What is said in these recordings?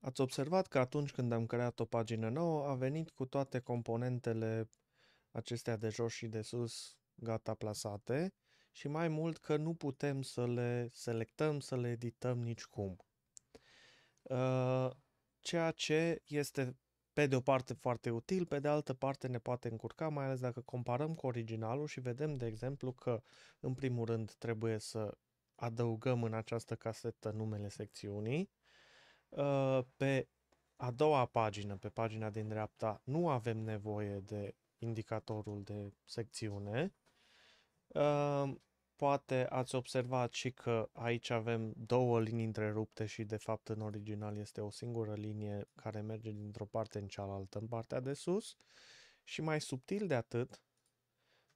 Ați observat că atunci când am creat o pagină nouă, a venit cu toate componentele acestea de jos și de sus gata plasate și mai mult că nu putem să le selectăm, să le edităm nicicum. Uh, ceea ce este pe de o parte foarte util, pe de altă parte ne poate încurca, mai ales dacă comparăm cu originalul și vedem, de exemplu, că în primul rând trebuie să adăugăm în această casetă numele secțiunii, Ă, pe a doua pagină, pe pagina din dreapta, nu avem nevoie de indicatorul de secțiune. Ă, poate ați observat și că aici avem două linii întrerupte și de fapt în original este o singură linie care merge dintr-o parte în cealaltă, în partea de sus. Și mai subtil de atât,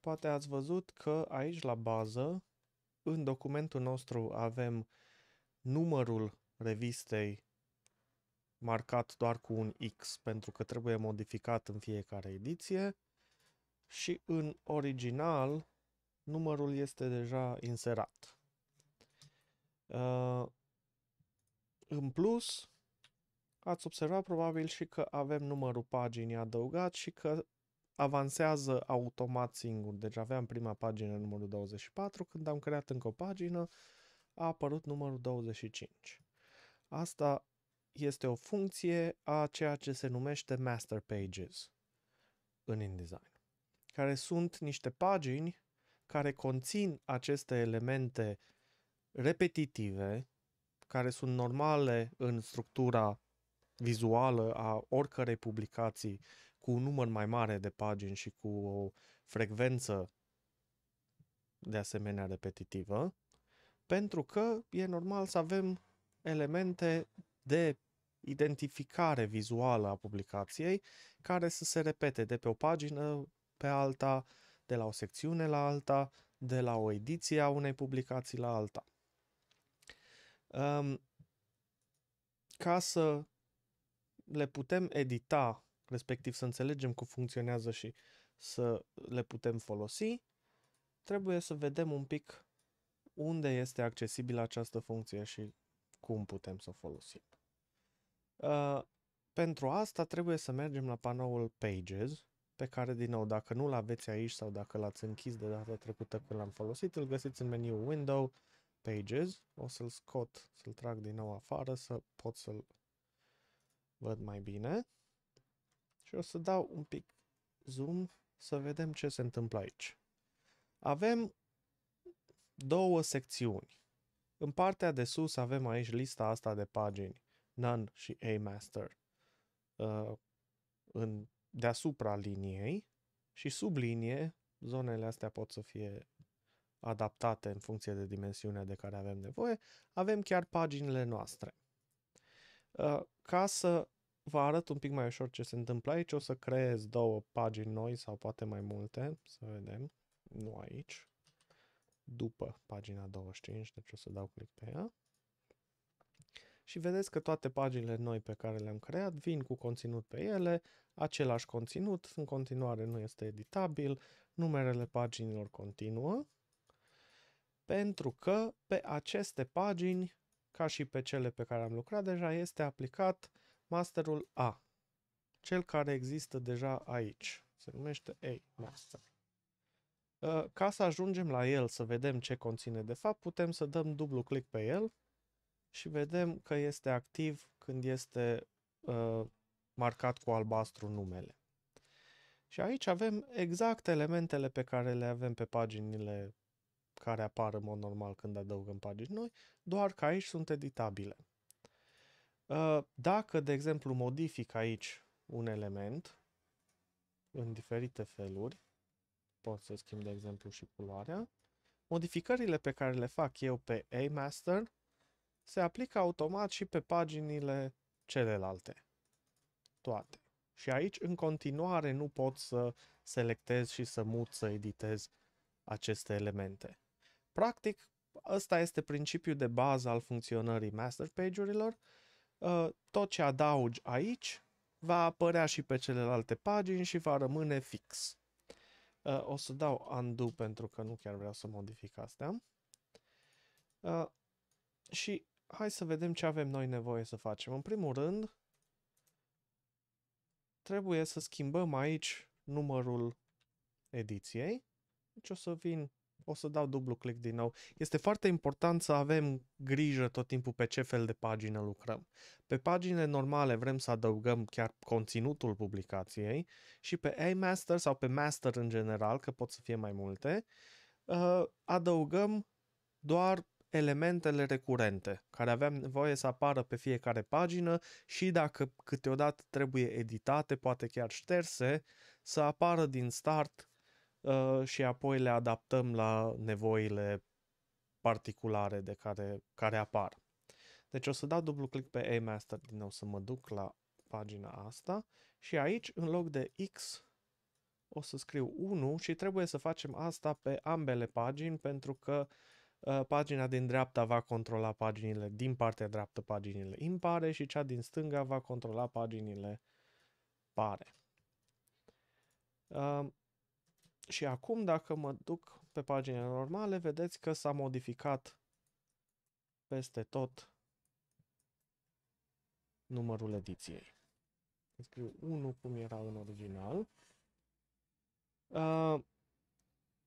poate ați văzut că aici la bază, în documentul nostru avem numărul revistei marcat doar cu un X pentru că trebuie modificat în fiecare ediție și în original numărul este deja inserat. Uh, în plus, ați observat probabil și că avem numărul paginii adăugat și că avansează automat singur. Deci aveam prima pagină numărul 24, când am creat încă o pagină a apărut numărul 25. Asta este o funcție a ceea ce se numește master pages în InDesign, care sunt niște pagini care conțin aceste elemente repetitive, care sunt normale în structura vizuală a oricărei publicații cu un număr mai mare de pagini și cu o frecvență de asemenea repetitivă, pentru că e normal să avem elemente de identificare vizuală a publicației care să se repete de pe o pagină pe alta, de la o secțiune la alta, de la o ediție a unei publicații la alta. Um, ca să le putem edita, respectiv să înțelegem cum funcționează și să le putem folosi, trebuie să vedem un pic unde este accesibilă această funcție și cum putem să o folosim. Uh, pentru asta trebuie să mergem la panoul Pages, pe care, din nou, dacă nu-l aveți aici sau dacă l-ați închis de data trecută când l-am folosit, îl găsiți în meniu Window, Pages. O să-l scot, să-l trag din nou afară să pot să-l văd mai bine. Și o să dau un pic zoom să vedem ce se întâmplă aici. Avem două secțiuni. În partea de sus avem aici lista asta de pagini, None și A-Master, uh, în, deasupra liniei și sub linie zonele astea pot să fie adaptate în funcție de dimensiunea de care avem nevoie, avem chiar paginile noastre. Uh, ca să vă arăt un pic mai ușor ce se întâmplă aici, o să creez două pagini noi sau poate mai multe, să vedem, nu aici, după pagina 25, deci o să dau click pe ea. Și vedeți că toate paginile noi pe care le-am creat vin cu conținut pe ele, același conținut, în continuare nu este editabil, numerele paginilor continuă, pentru că pe aceste pagini, ca și pe cele pe care am lucrat deja, este aplicat masterul A, cel care există deja aici. Se numește A-master. Ă, ca să ajungem la el, să vedem ce conține de fapt, putem să dăm dublu click pe el și vedem că este activ când este uh, marcat cu albastru numele. Și aici avem exact elementele pe care le avem pe paginile care apar în mod normal când adăugăm pagini noi, doar că aici sunt editabile. Ă, dacă, de exemplu, modific aici un element în diferite feluri, pot să schimb, de exemplu, și culoarea. Modificările pe care le fac eu pe A-Master se aplică automat și pe paginile celelalte. Toate. Și aici, în continuare, nu pot să selectez și să mut, să editez aceste elemente. Practic, ăsta este principiul de bază al funcționării master page-urilor. Uh, tot ce adaugi aici va apărea și pe celelalte pagini și va rămâne fix. Uh, o să dau undo pentru că nu chiar vreau să modific astea. Uh, și hai să vedem ce avem noi nevoie să facem. În primul rând, trebuie să schimbăm aici numărul ediției. Deci o să vin o să dau dublu click din nou. Este foarte important să avem grijă tot timpul pe ce fel de pagină lucrăm. Pe pagine normale vrem să adăugăm chiar conținutul publicației și pe A-Master sau pe Master în general, că pot să fie mai multe, uh, adăugăm doar elementele recurente care aveam nevoie să apară pe fiecare pagină și dacă câteodată trebuie editate, poate chiar șterse, să apară din start Ă, și apoi le adaptăm la nevoile particulare de care, care apar. Deci o să dau dublu click pe A-Master din nou să mă duc la pagina asta și aici în loc de X o să scriu 1 și trebuie să facem asta pe ambele pagini pentru că ă, pagina din dreapta va controla paginile din partea dreaptă paginile impare și cea din stânga va controla paginile pare. Uh, și acum, dacă mă duc pe paginile normale, vedeți că s-a modificat peste tot numărul ediției. Scriu deci, 1 cum era în original. Uh,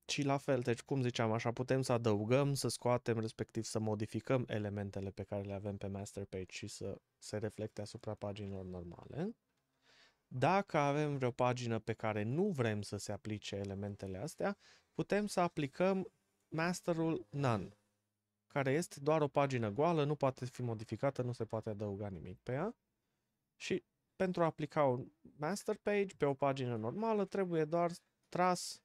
și la fel, deci cum ziceam, așa putem să adăugăm, să scoatem, respectiv să modificăm elementele pe care le avem pe master page și să se reflecte asupra paginilor normale. Dacă avem vreo pagină pe care nu vrem să se aplice elementele astea, putem să aplicăm masterul none, care este doar o pagină goală, nu poate fi modificată, nu se poate adăuga nimic pe ea. Și pentru a aplica un master page pe o pagină normală, trebuie doar tras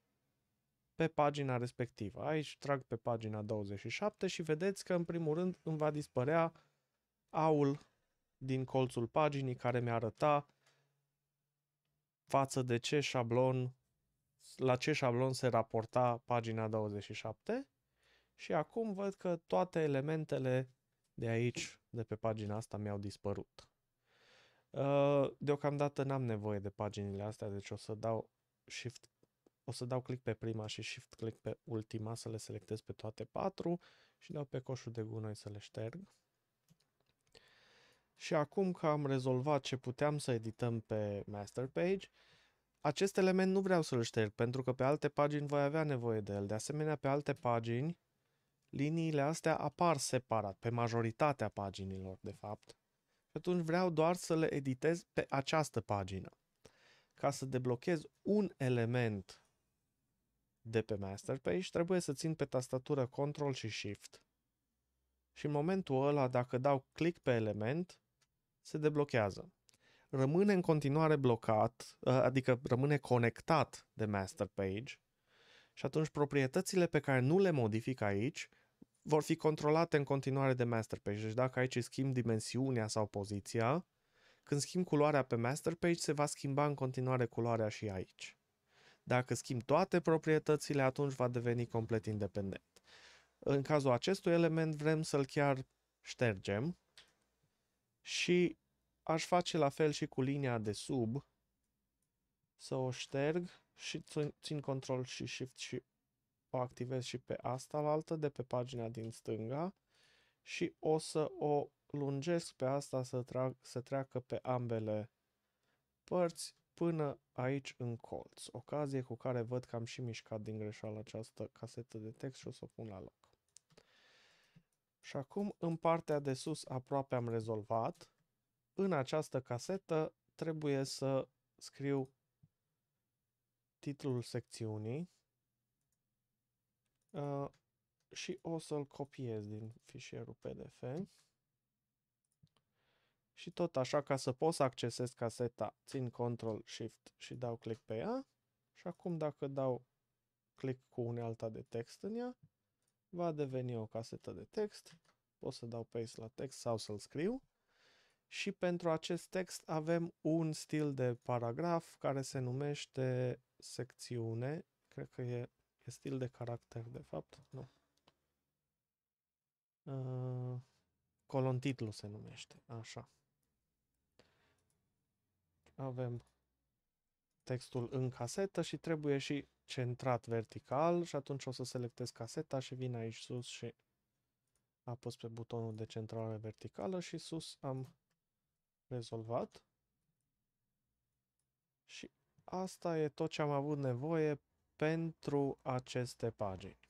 pe pagina respectivă. Aici trag pe pagina 27 și vedeți că în primul rând îmi va dispărea aul din colțul paginii care mi arătat față de ce șablon, la ce șablon se raporta pagina 27 și acum văd că toate elementele de aici, de pe pagina asta, mi-au dispărut. Uh, deocamdată n-am nevoie de paginile astea, deci o să dau shift o să dau click pe prima și shift click pe ultima să le selectez pe toate patru și dau pe coșul de gunoi să le șterg. Și acum că am rezolvat ce puteam să edităm pe master page, acest element nu vreau să-l șterg, pentru că pe alte pagini voi avea nevoie de el. De asemenea, pe alte pagini, liniile astea apar separat, pe majoritatea paginilor, de fapt. Și atunci vreau doar să le editez pe această pagină. Ca să deblochez un element de pe master page, trebuie să țin pe tastatură Ctrl și Shift. Și în momentul ăla, dacă dau click pe element, se deblochează. Rămâne în continuare blocat, ă, adică rămâne conectat de master page și atunci proprietățile pe care nu le modific aici vor fi controlate în continuare de master page. Deci dacă aici schimb dimensiunea sau poziția, când schimb culoarea pe master page, se va schimba în continuare culoarea și aici. Dacă schimb toate proprietățile, atunci va deveni complet independent. În cazul acestui element vrem să-l chiar ștergem și aș face la fel și cu linia de sub, să o șterg și țin control și shift și o activez și pe asta la altă de pe pagina din stânga și o să o lungesc pe asta să, trag, să treacă pe ambele părți până aici în colț. Ocazie cu care văd că am și mișcat din greșeală această casetă de text și o să o pun la loc. Și acum în partea de sus aproape am rezolvat. În această casetă trebuie să scriu titlul secțiunii uh, și o să-l copiez din fișierul PDF. Și tot așa, ca să pot să accesez caseta, țin Ctrl Shift și dau click pe ea. Și acum dacă dau click cu unealta de text în ea, va deveni o casetă de text, pot să dau paste la text sau să-l scriu și pentru acest text avem un stil de paragraf care se numește secțiune, cred că e, e stil de caracter de fapt, nu. Uh, colon titlu se numește, așa. Avem textul în casetă și trebuie și centrat vertical și atunci o să selectez caseta și vin aici sus și apăs pe butonul de centrare verticală și sus am rezolvat. Și asta e tot ce am avut nevoie pentru aceste pagini.